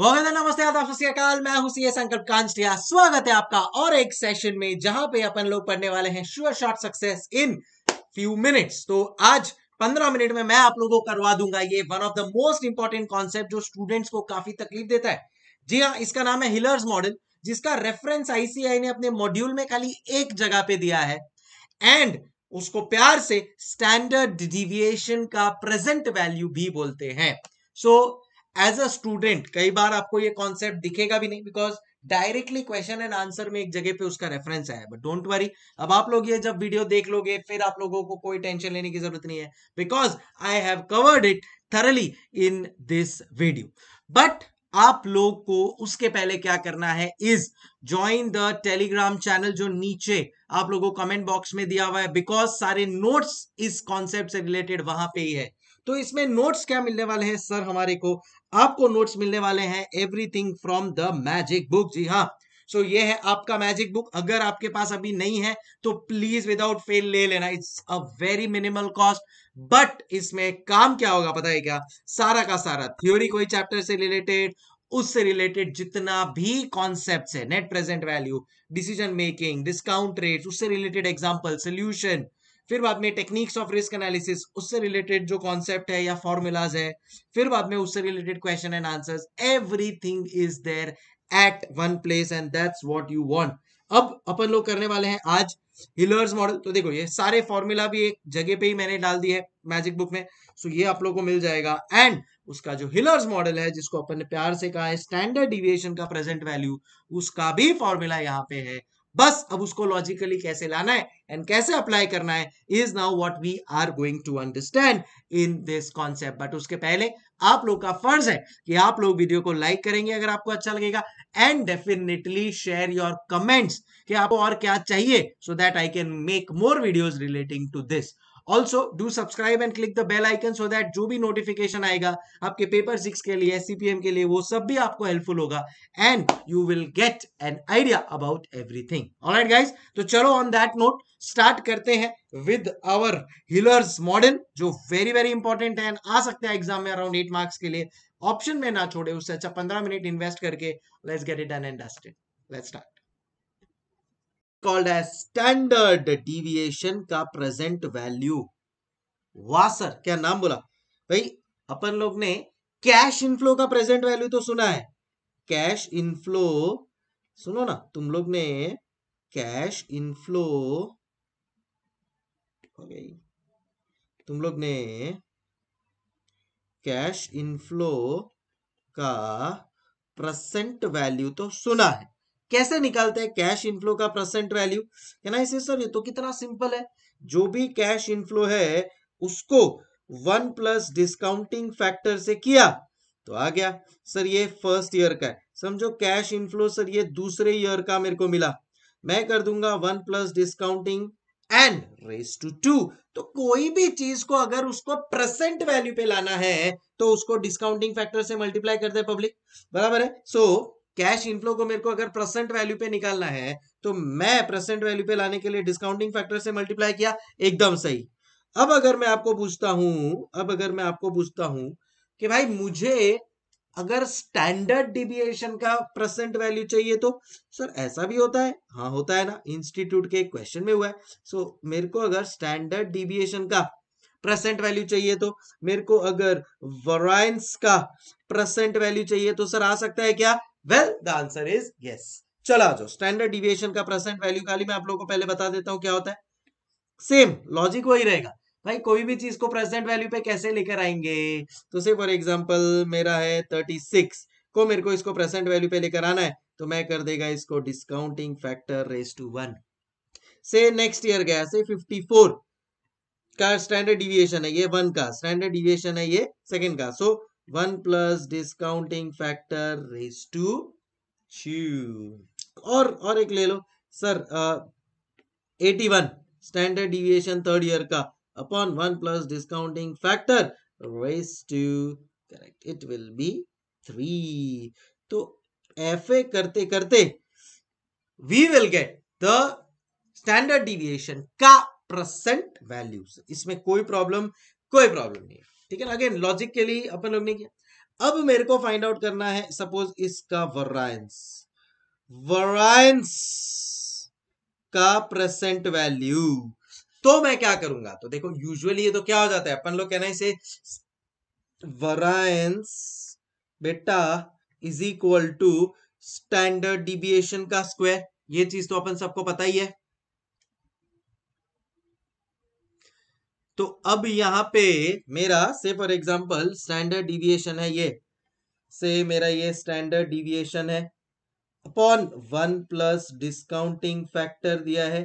नमस्ते आदाब सत्याकाल मैं हूं सीए संकल्प कांचलिया स्वागत है आपका और एक सेशन में जहां पे अपन लोग पढ़ने वाले हैं sure short success in few minutes तो आज पंद्रह मिनट में मैं आप लोगों को करवा दूंगा ये one of the most important concept जो स्टूडेंट्स को काफी तकलीफ देता है जी हाँ इसका नाम है हिलर्स मॉडल जिसका रेफरेंस आईसीआई ने अपने मॉड्यूल में खाली एक जगह पे दिया है एंड उसको प्यार से स्टैंडर्ड डिविएशन का प्रेजेंट वैल्यू भी बोलते हैं so so, as a student कई बार आपको ये कॉन्सेप्ट दिखेगा भी नहीं because directly question and answer में एक जगह पे उसका रेफरेंस आया बट डोंट वरी अब आप लोग ये जब वीडियो देख लोगे फिर आप लोगों को कोई टेंशन लेने की जरूरत नहीं है because I have covered it thoroughly in this video but आप लोग को उसके पहले क्या करना है is join the Telegram channel जो नीचे आप लोगों को कमेंट बॉक्स में दिया हुआ है बिकॉज सारे नोट्स इस कॉन्सेप्ट से रिलेटेड वहां पे ही है तो इसमें नोट्स क्या मिलने वाले हैं सर हमारे को आपको नोट्स मिलने वाले हैं everything from the magic book जी हाँ सो so, ये है आपका मैजिक बुक अगर आपके पास अभी नहीं है तो प्लीज विदाउट फेल ले लेना it's a very minimal cost but इसमें काम क्या होगा पता है क्या सारा का सारा थ्योरी कोई चैप्टर से रिलेटेड उससे रिलेटेड जितना भी कॉन्सेप्ट है net present value decision making discount rate उससे रिलेटेड एग्जाम्पल सोल्यूशन फिर बाद में टेक्निक्स ऑफ रिस्क एनालिसिस उससे रिलेटेड जो कॉन्सेप्ट है या फॉर्मूलाज है फिर बाद में उससे related question and answers everything is there at one place and that's what you want अब अपन लोग करने वाले हैं आज हिलर्स मॉडल तो देखो ये सारे फॉर्मूला भी एक जगह पे ही मैंने डाल दी है मैजिक बुक में सो ये आप लोगों को मिल जाएगा एंड उसका जो हिलर्स मॉडल है जिसको अपन ने प्यार से कहा है स्टैंडर्ड डिविएशन का प्रेजेंट वैल्यू उसका भी फॉर्मूला यहाँ पे है बस अब उसको लॉजिकली कैसे लाना है एंड कैसे अप्लाई करना है is now what we are going to understand in this concept but उसके पहले आप लोग का फर्ज है कि आप लोग वीडियो को लाइक करेंगे अगर आपको अच्छा लगेगा and definitely share your comments कि आपको और क्या चाहिए so that I can make more videos relating to this also do subscribe and click the bell icon so that जो भी नोटिफिकेशन आएगा आपके पेपर सिक्स के लिए सीपीएम के लिए वो सब भी आपको हेल्पफुल होगा and you will get an idea about everything alright guys तो चलो ऑन दैट नोट स्टार्ट करते हैं विद आवर हिलर्स मॉडर्न जो वेरी वेरी इंपॉर्टेंट है आ सकते हैं एग्जाम में अराउंड एट मार्क्स के लिए ऑप्शन में ना छोड़े उससे अच्छा पंद्रह मिनट इन्वेस्ट करके let's get it done and dusted let's start called as का प्रेजेंट वैल्यू वासर क्या नाम बोला भाई अपन लोग ने कैश इनफ्लो का प्रेजेंट वैल्यू तो सुना है कैश इनफ्लो सुनो ना तुम लोग ने कैश इनफ्लो हो गई तुम लोग ने कैश इनफ्लो का प्रसेंट वैल्यू तो सुना है कैसे निकालते हैं कैश इनफ्लो का प्रसेंट वैल्यू कहना इसे सर ये तो कितना सिंपल है जो भी कैश इनफ्लो है उसको वन प्लस डिस्काउंटिंग फैक्टर से किया तो आ गया सर ये फर्स्ट ईयर का है समझो कैश इनफ्लो सर ये दूसरे ईयर का मेरे को मिला मैं कर दूंगा one plus discounting n raise to two तो कोई भी चीज को अगर उसको प्रेजेंट वैल्यू पे लाना है तो उसको डिस्काउंटिंग फैक्टर से मल्टीप्लाई करते दे पब्लिक बराबर है सो कैश इनफ्लो को मेरे को अगर प्रेजेंट वैल्यू पे निकालना है तो मैं प्रेजेंट वैल्यू पे लाने के लिए डिस्काउंटिंग फैक्टर से मल्टीप्लाई किया एकदम सही अब अगर मैं आपको पूछता हूं अब अगर मैं आपको पूछता हूं कि भाई मुझे अगर स्टैंडर्ड डिविएशन का प्रेजेंट वैल्यू चाहिए तो सर ऐसा भी होता है हाँ होता है ना इंस्टीट्यूट के क्वेश्चन में हुआ है सो so, मेरे को अगर स्टैंडर्ड डिविएशन का प्रेजेंट वैल्यू चाहिए तो मेरे को अगर वराइंस का प्रेजेंट वैल्यू चाहिए तो सर आ सकता है क्या well the answer is yes चला जाओ स्टैंडर्ड डिविएशन का प्रेजेंट वैल्यू खाली मैं आप लोगों को पहले बता देता हूँ क्या होता है सेम लॉजिक वही रहेगा भाई कोई भी चीज को प्रेजेंट वैल्यू पे कैसे लेकर आएंगे तो से फॉर एग्जाम्पल मेरा है थर्टी सिक्स को मेरे को इसको प्रेजेंट वैल्यू पे लेकर आना है तो मैं कर देगा इसको discounting factor raise to one से नेक्स्ट ईयर गया से फिफ्टी फोर का स्टैंडर्ड डिविएशन है ये वन का स्टैंडर्ड डिविएशन है ये सेकेंड का so one plus discounting factor raise to और और एक ले लो sir at one standard deviation third year का upon 1 plus discounting factor raised to correct it will be 3 तो एफ ए करते करते we will get the standard deviation का प्रसेंट वैल्यू इसमें कोई प्रॉब्लम कोई प्रॉब्लम नहीं ठीक है ना अगेन लॉजिक के लिए अपन लोग ने किया अब मेरे को फाइंड आउट करना है सपोज इसका वरायंस वरायंस का प्रसेंट वैल्यू तो मैं क्या करूंगा तो देखो यूजुअली ये तो क्या हो जाता है अपन लोग कहना इसे वरायंस बेटा is equal to standard deviation का स्क्वायर ये चीज तो अपन सबको पता ही है तो अब यहां पे मेरा से फॉर एग्जांपल स्टैंडर्ड डिविएशन है ये से मेरा ये स्टैंडर्ड डिविएशन है upon one plus discounting factor दिया है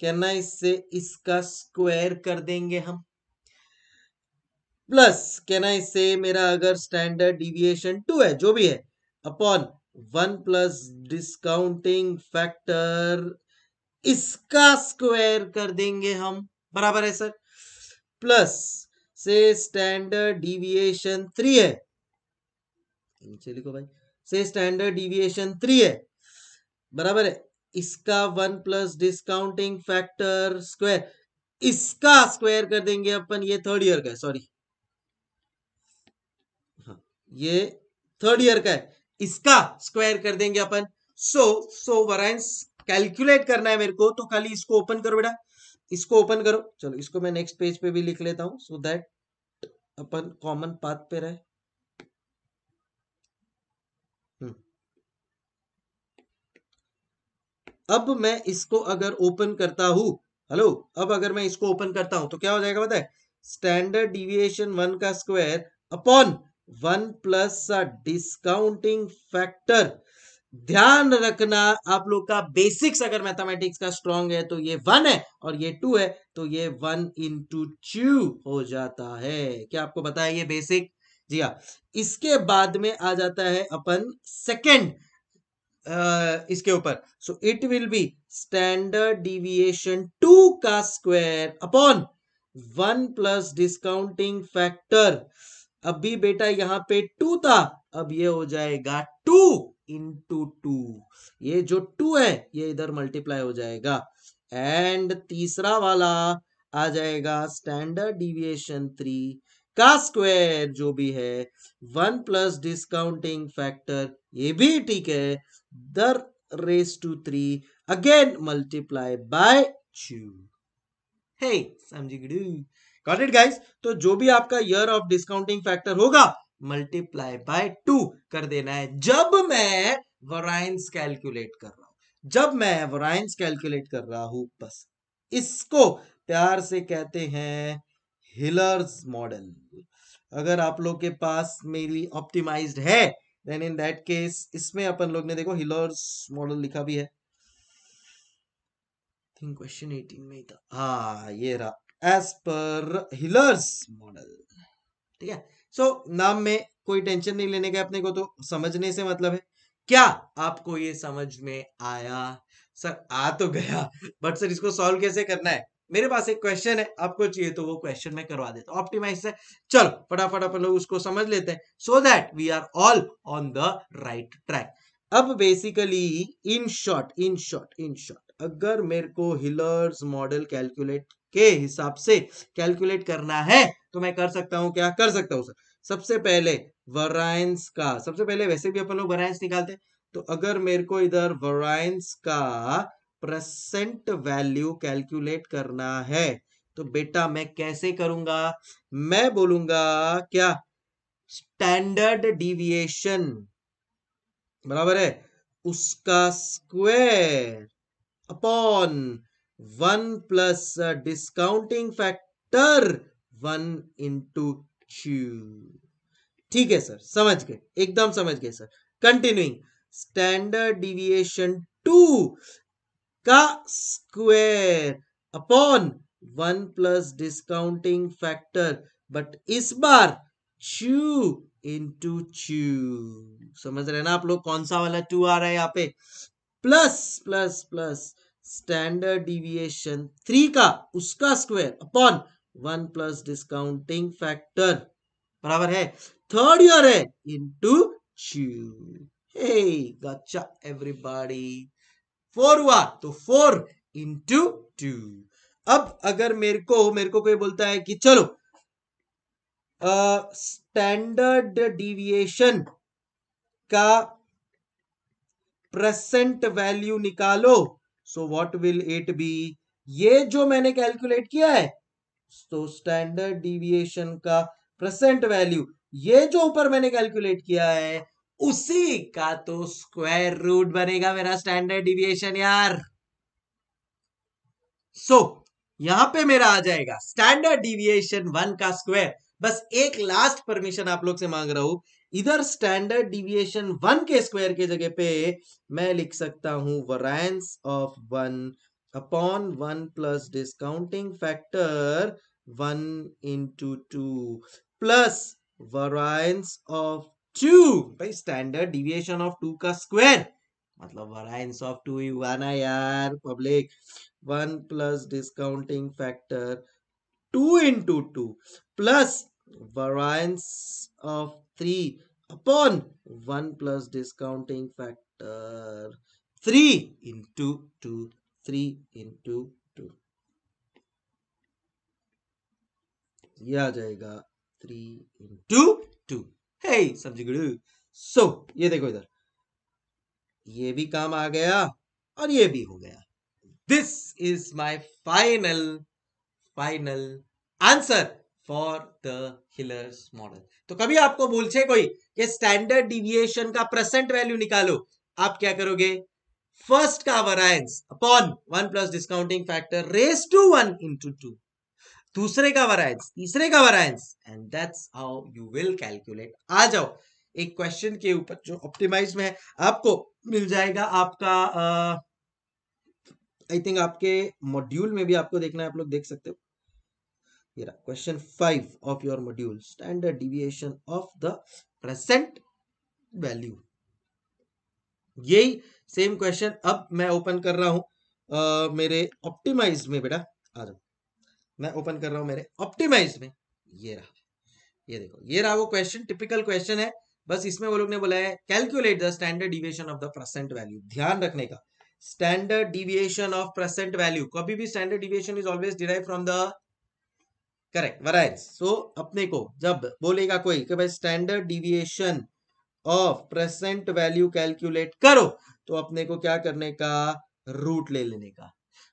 कहना इससे इसका स्क्वायर कर देंगे हम प्लस कहना इससे मेरा अगर स्टैंडर्ड डिविएशन टू है जो भी है upon one plus discounting factor इसका स्क्वायर कर देंगे हम बराबर है सर प्लस से स्टैंडर्ड डिविएशन थ्री है नीचे लिखो भाई से स्टैंडर्ड डिविएशन थ्री है बराबर है इसका one plus discounting factor square इसका स्क्वायर कर देंगे अपन ये थर्ड ईयर का सॉरी हाँ, ये थर्ड ईयर का है इसका स्क्वायर कर देंगे अपन सो सो वराइंस कैलकुलेट करना है मेरे को तो खाली इसको ओपन करो बेटा इसको ओपन करो चलो इसको मैं नेक्स्ट पेज पे भी लिख लेता हूं सो so दैट अपन कॉमन पाथ पे रहे अब मैं इसको अगर ओपन करता हूं हेलो अब अगर मैं इसको ओपन करता हूं तो क्या हो जाएगा बताए स्टैंडर्ड डिविएशन वन का square upon one plus discounting factor ध्यान रखना आप लोग का बेसिक्स अगर मैथमेटिक्स का स्ट्रॉन्ग है तो ये वन है और ये टू है तो ये वन इंटू टू हो जाता है क्या आपको बताया ये बेसिक जी हाँ इसके बाद में आ जाता है अपन सेकेंड इसके ऊपर so it will be standard deviation two का square upon one plus discounting factor अभी बेटा यहां पे टू था अब ये हो जाएगा टू इंटू टू ये जो टू है ये इधर मल्टीप्लाई हो जाएगा एंड तीसरा वाला आ जाएगा स्टैंडर्ड डिविएशन थ्री का स्क्वायर जो भी है वन प्लस डिस्काउंटिंग फैक्टर ये भी ठीक है दर raise to three again multiply by two हे समझी गॉट इट गाइस तो जो भी आपका ईयर ऑफ डिस्काउंटिंग फैक्टर होगा मल्टीप्लाई बाय टू कर देना है जब मैं वराइंस कैलकुलेट कर रहा हूं जब मैं वराइंस कैलकुलेट कर रहा हूं बस इसको प्यार से कहते हैं हिलर्स मॉडल अगर आप लोग के पास मेरी ऑप्टिमाइज्ड है देन इन दैट केस इसमें अपन लोग ने देखो हिलर्स मॉडल लिखा भी है थिंक क्वेश्चन 18 में ही था हाँ ये रहा एज पर हिलर्स मॉडल ठीक है सो so, नाम में कोई टेंशन नहीं लेने का अपने को तो समझने से मतलब है क्या आपको ये समझ में आया सर आ तो गया बट सर इसको सॉल्व कैसे करना है मेरे पास एक क्वेश्चन है आपको चाहिए तो वो क्वेश्चन मैं करवा देता हूँ ऑप्टिमाइज से चलो फटाफट अपन लोग उसको समझ लेते हैं so that we are all on the right track अब basically in short in short in short अगर मेरे को हिलर्स मॉडल कैलकुलेट के हिसाब से कैलकुलेट करना है तो मैं कर सकता हूं क्या कर सकता हूं सर सबसे पहले वराइंस का सबसे पहले वैसे भी अपन लोग वराइंस निकालते हैं तो अगर मेरे को इधर वराइंस का प्रेसेंट वैल्यू कैलकुलेट करना है तो बेटा मैं कैसे करूंगा मैं बोलूंगा क्या स्टैंडर्ड डिविएशन बराबर है उसका square upon one plus discounting factor one into two ठीक है सर समझ गए एकदम समझ गए sir continuing standard deviation two का square upon one plus discounting factor but इस बार चू इंटू चू समझ रहे ना आप लोग कौन सा वाला टू आ रहा है यहाँ पे plus plus plus standard deviation three का उसका square upon one plus discounting factor बराबर है थर्ड ईयर है इंटू चू हे गच्चा एवरीबॉडी फोर हुआ तो फोर इंटू टू अब अगर मेरे को मेरे को कोई बोलता है कि चलो स्टैंडर्ड uh, डिविएशन का प्रेसेंट वैल्यू निकालो so what will it be ये जो मैंने कैलकुलेट किया है तो स्टैंडर्ड डिविएशन का प्रेसेंट वैल्यू ये जो ऊपर मैंने कैलकुलेट किया है उसी का तो स्क्वायर रूट बनेगा मेरा स्टैंडर्ड डिविएशन यार सो so, यहां पे मेरा आ जाएगा स्टैंडर्ड डिविएशन वन का स्क्वायर बस एक लास्ट परमिशन आप लोग से मांग रहा हूं इधर स्टैंडर्ड डिविएशन वन के स्क्वायर के जगह पे मैं लिख सकता हूं variance of one upon one plus discounting factor one into two plus variance of two भाई स्टैंडर्ड डिविएशन ऑफ टू का स्क्वायर मतलब वराइंस ऑफ टू ही हुआ ना यार public one plus discounting factor two into two plus variance of three upon one plus discounting factor three into two three into two यह आ जाएगा three into to hey, सब्जी गुड़ू सो ये देखो इधर ये भी काम आ गया और ये भी हो गया this is my final final answer for the Hillier's model तो कभी आपको बोलचे कोई कि स्टैंडर्ड डिविएशन का प्रेसेंट वैल्यू निकालो आप क्या करोगे फर्स्ट का variance upon one plus discounting factor raise to one into two दूसरे का वरायंस तीसरे का variance and that's how you will calculate आ जाओ एक क्वेश्चन के ऊपर जो ऑप्टिमाइज में है आपको मिल जाएगा आपका आई थिंक आपके मॉड्यूल में भी आपको देखना है आप लोग देख सकते हो ये रहा question five of your module standard deviation of the present value यही सेम क्वेश्चन अब मैं ओपन कर रहा हूं uh, मेरे ऑप्टिमाइज में बेटा आ जाओ मैं ओपन कर रहा हूं मेरे ऑप्टिमाइज में ये रहा ये देखो ये रहा वो क्वेश्चन टिपिकल क्वेश्चन है बस इसमें वो लोग ने बोला है calculate the standard deviation of the percent value ध्यान रखने का standard deviation of percent value कभी भी standard deviation is always derive from the correct variance सो अपने को जब बोलेगा कोई कि भाई standard deviation of present value calculate करो तो अपने को क्या करने का रूट ले लेने का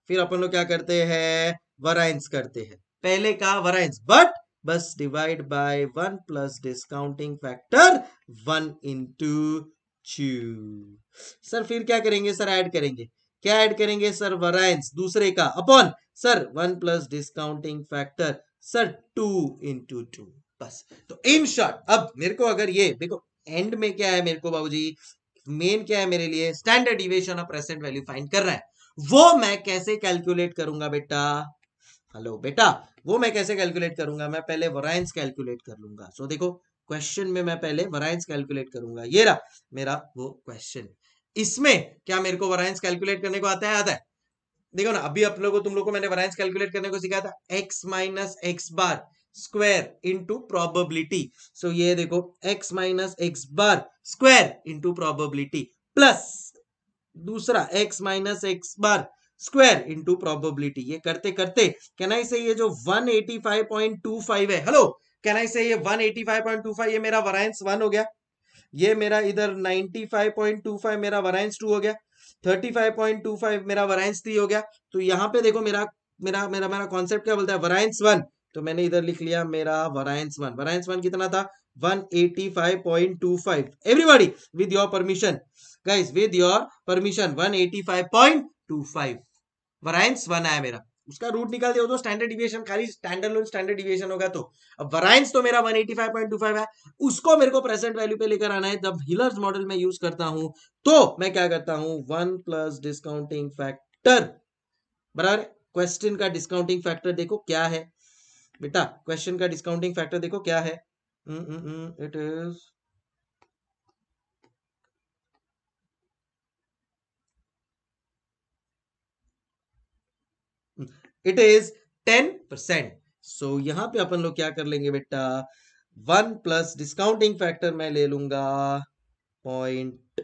फिर अपन लोग क्या करते हैं वराइंस करते हैं पहले का वराइंस बट बस divide by one plus discounting factor one into चू सर फिर क्या करेंगे सर ऐड करेंगे क्या ऐड करेंगे सर वराइंस दूसरे का upon sir one plus discounting factor sir two into two बस तो इन शॉर्ट अब मेरे को अगर ये देखो एंड में क्या है मेरे को बाबूजी मेन क्या है मेरे लिए standard deviation of present value find कर रहा है वो मैं कैसे कैलकुलेट करूंगा बेटा हेलो बेटा वो मैं कैसे कैलकुलेट करूंगा मैं पहले वराइंस कैलकुलेट कर लूंगा सो so, देखो क्वेश्चन में मैं पहले वराइंस कैलकुलेट करूंगा ये रहा मेरा वो क्वेश्चन इसमें क्या मेरे को वराइंस कैलकुलेट करने को आता है आता है देखो ना अभी आप लोगों तुम लोग को मैंने वराइंस कैलकुलेट करने को सिखाया था X minus X bar square into probability so ये देखो X minus X bar square into probability plus दूसरा x minus X bar square into probability ये करते करते कैन आई से ये जो 185.25 है हेलो कैन आई से ये 185.25 ये मेरा वरायंस वन हो गया ये मेरा इधर 95.25 मेरा वरायंस टू हो गया 35.25 मेरा वरायंस थ्री हो गया तो यहां पे देखो मेरा मेरा मेरा मेरा कॉन्सेप्ट क्या बोलता है वरायंस वन तो मैंने इधर लिख लिया मेरा वरायंस वन वरायंस वन कितना था 185.25 everybody with your permission guys with your permission 185.25 variance one आया मेरा उसका रूट निकाल दिया तो स्टैंडर्ड डिविएशन खाली स्टैंडर्ड लोन स्टैंडर्ड डिविएशन होगा तो अब वरायंस तो मेरा 185.25 है उसको मेरे को प्रेजेंट वैल्यू पे लेकर आना है जब हिलर्स मॉडल में यूज करता हूं तो मैं क्या करता हूं वन प्लस डिस्काउंटिंग फैक्टर बराबर क्वेश्चन का डिस्काउंटिंग फैक्टर देखो क्या है बेटा क्वेश्चन का डिस्काउंटिंग फैक्टर देखो क्या है it is it is ten percent so यहां पे अपन लोग क्या कर लेंगे बेटा वन प्लस डिस्काउंटिंग फैक्टर मैं ले लूंगा पॉइंट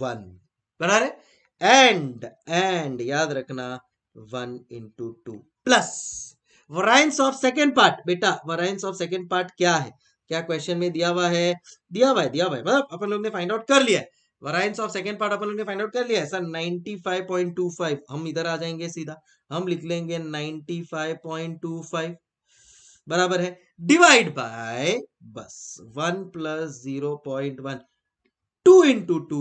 वन बना रहे एंड एंड याद रखना one into two plus variance of second part बेटा वराइंस ऑफ सेकेंड पार्ट क्या है क्या क्वेश्चन में दिया हुआ है दिया हुआ है दिया हुआ है मतलब अपन लोग ने फाइंड आउट कर लिया है वराइंस ऑफ सेकेंड पार्ट अपन लोग ने फाइंड आउट कर लिया है sir ninety five point two five हम इधर आ जाएंगे सीधा हम लिख लेंगे ninety five point two five बराबर है डिवाइड बाय बस one plus zero point one two into two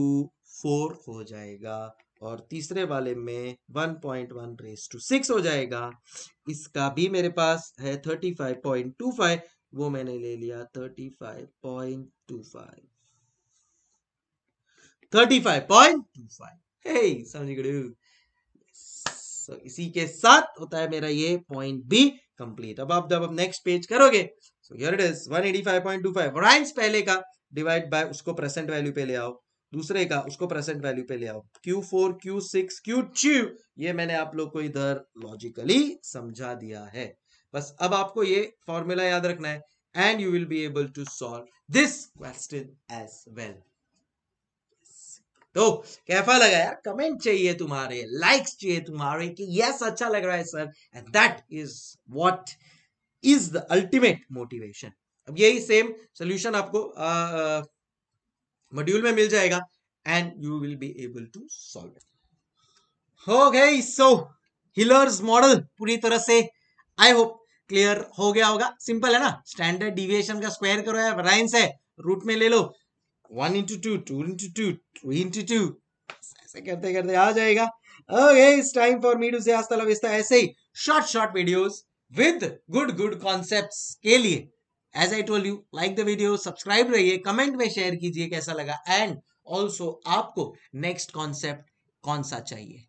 four हो जाएगा और तीसरे वाले में 1.1 point one raise to six हो जाएगा इसका भी मेरे पास है 35.25 वो मैंने ले लिया 35.25 35.25 हे समझ गए सो इसी के साथ होता है मेरा ये पॉइंट भी कंप्लीट अब आप जब आप नेक्स्ट पेज करोगे सो इट इज 185.25 राइंस पहले का डिवाइड बाय उसको प्रेसेंट वैल्यू पे ले आओ दूसरे का उसको प्रेजेंट वैल्यू पे ले आओ Q4, Q6, Q2 ये मैंने आप लोग को इधर लॉजिकली समझा दिया है बस अब आपको ये फॉर्मूला याद रखना है and you will be able to solve this question as well तो कैफा लगा यार कमेंट चाहिए तुम्हारे लाइक्स चाहिए तुम्हारे कि यस अच्छा लग रहा है sir and that is what is the ultimate motivation अब यही सेम सॉल्यूशन आपको आ, आ, मॉड्यूल में मिल जाएगा and you will be able to solve it हो गई सो हिलर्स मॉडल पूरी तरह से आई होप क्लियर हो गया होगा सिंपल है ना स्टैंडर्ड डिविएशन का स्क्वायर करो या वेराइंस है रूट में ले लो one into two two into two three into two ऐसे करते करते आ जाएगा okay it's time for me to say ऐसे ही short short videos with good good concepts के लिए as I told you like the video subscribe रहिए कमेंट में शेयर कीजिए कैसा लगा एंड ऑल्सो आपको नेक्स्ट कॉन्सेप्ट कौन सा चाहिए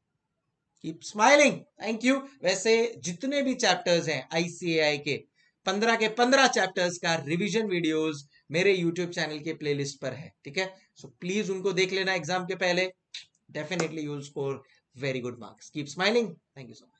कीप स्माइलिंग थैंक यू वैसे जितने भी चैप्टर्स हैं आईसीएआई के पंद्रह के पंद्रह चैप्टर्स का रिविजन वीडियोज मेरे यूट्यूब चैनल के लिस्ट पर है ठीक है सो प्लीज उनको देख लेना एग्जाम के पहले definitely you'll score very good marks keep smiling thank you so much